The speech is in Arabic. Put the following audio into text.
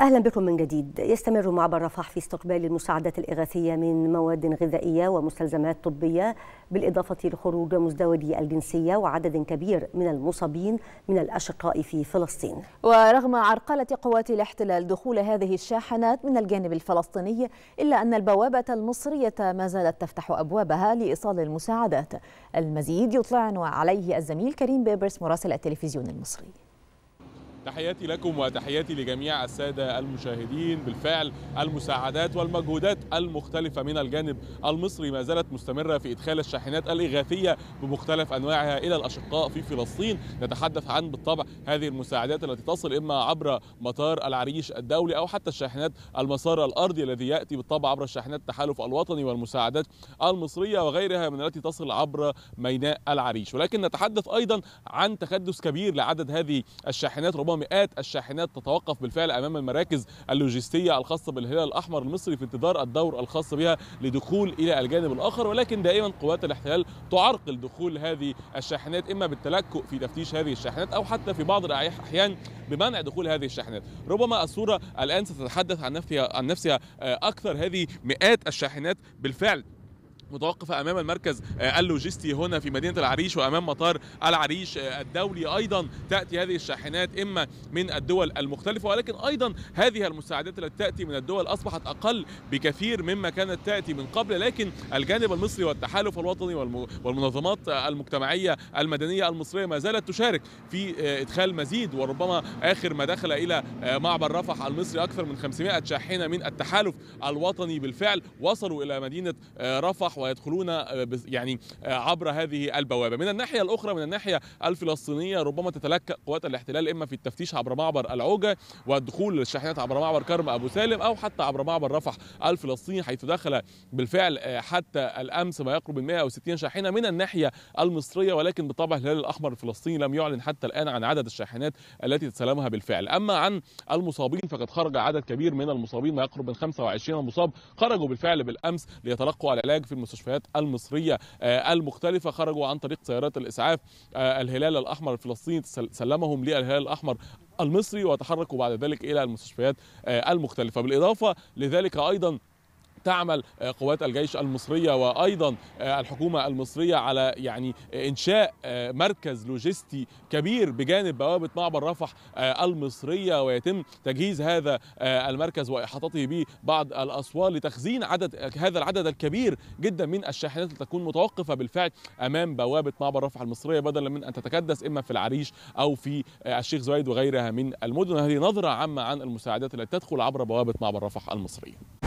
أهلا بكم من جديد يستمر معبر رفح في استقبال المساعدات الإغاثية من مواد غذائية ومستلزمات طبية بالإضافة لخروج مزدوجي الجنسية وعدد كبير من المصابين من الأشقاء في فلسطين ورغم عرقلة قوات الاحتلال دخول هذه الشاحنات من الجانب الفلسطيني إلا أن البوابة المصرية ما زالت تفتح أبوابها لإيصال المساعدات المزيد يطلعنا عليه الزميل كريم بيبرس مراسل التلفزيون المصري تحياتي لكم وتحياتي لجميع السادة المشاهدين بالفعل المساعدات والمجهودات المختلفة من الجانب المصري ما زالت مستمرة في إدخال الشاحنات الإغاثية بمختلف أنواعها إلى الأشقاء في فلسطين نتحدث عن بالطبع هذه المساعدات التي تصل إما عبر مطار العريش الدولي أو حتى الشاحنات المسار الأرضي الذي يأتي بالطبع عبر الشاحنات التحالف الوطني والمساعدات المصرية وغيرها من التي تصل عبر ميناء العريش ولكن نتحدث أيضا عن تكدس كبير لعدد هذه الشاحنات ربما مئات الشاحنات تتوقف بالفعل امام المراكز اللوجستيه الخاصه بالهلال الاحمر المصري في انتظار الدور الخاص بها لدخول الى الجانب الاخر ولكن دائما قوات الاحتلال تعرقل دخول هذه الشاحنات اما بالتلكؤ في تفتيش هذه الشاحنات او حتى في بعض الاحيان بمنع دخول هذه الشاحنات ربما الصوره الان ستتحدث عن نفسها عن نفسها آه، اكثر هذه مئات الشاحنات بالفعل متوقفة أمام المركز آه، اللوجستي هنا في مدينة العريش وأمام مطار العريش آه، الدولي أيضا تأتي هذه الشاحنات إما من الدول المختلفة ولكن أيضا هذه المساعدات التي تأتي من الدول أصبحت أقل بكثير مما كانت تأتي من قبل لكن الجانب المصري والتحالف الوطني والمنظمات المجتمعية المدنية المصرية ما زالت تشارك في آه، إدخال مزيد وربما آخر ما دخل إلى معبر رفح المصري أكثر من 500 شاحنة من التحالف الوطني بالفعل وصلوا إلى مدينة رفح ويدخلون آه، يعني آه، عبر هذه البوابه من الناحيه الاخرى من الناحيه الفلسطينيه ربما تتلكأ قوات الاحتلال اما في التفتيش عبر معبر العوجه والدخول للشاحنات عبر معبر كرم ابو سالم او حتى عبر معبر رفح الفلسطيني حيث دخل بالفعل آه، حتى الامس ما يقرب من 160 شاحنه من الناحيه المصريه ولكن بالطبع الهلال الاحمر الفلسطيني لم يعلن حتى الان عن عدد الشاحنات التي تسلمها بالفعل اما عن المصابين فقد خرج عدد كبير من المصابين ما يقرب من 25 مصاب خرجوا بالفعل بالامس ليتلقوا العلاج في المستشفى المستشفيات المصريه آه، المختلفه خرجوا عن طريق سيارات الاسعاف آه، الهلال الاحمر الفلسطيني سلمهم للهلال الاحمر المصري وتحركوا بعد ذلك الى المستشفيات آه، المختلفه بالاضافه لذلك ايضا تعمل آه، قوات الجيش المصريه وايضا آه، الحكومه المصريه على يعني آه، انشاء مركز لوجستي كبير بجانب بوابه معبر رفح المصريه ويتم تجهيز هذا المركز واحاطته ببعض الاسوار لتخزين عدد هذا العدد الكبير جدا من الشاحنات لتكون تكون متوقفه بالفعل امام بوابه معبر رفح المصريه بدلا من ان تتكدس اما في العريش او في الشيخ زويد وغيرها من المدن هذه نظره عامه عن المساعدات التي تدخل عبر بوابه معبر رفح المصريه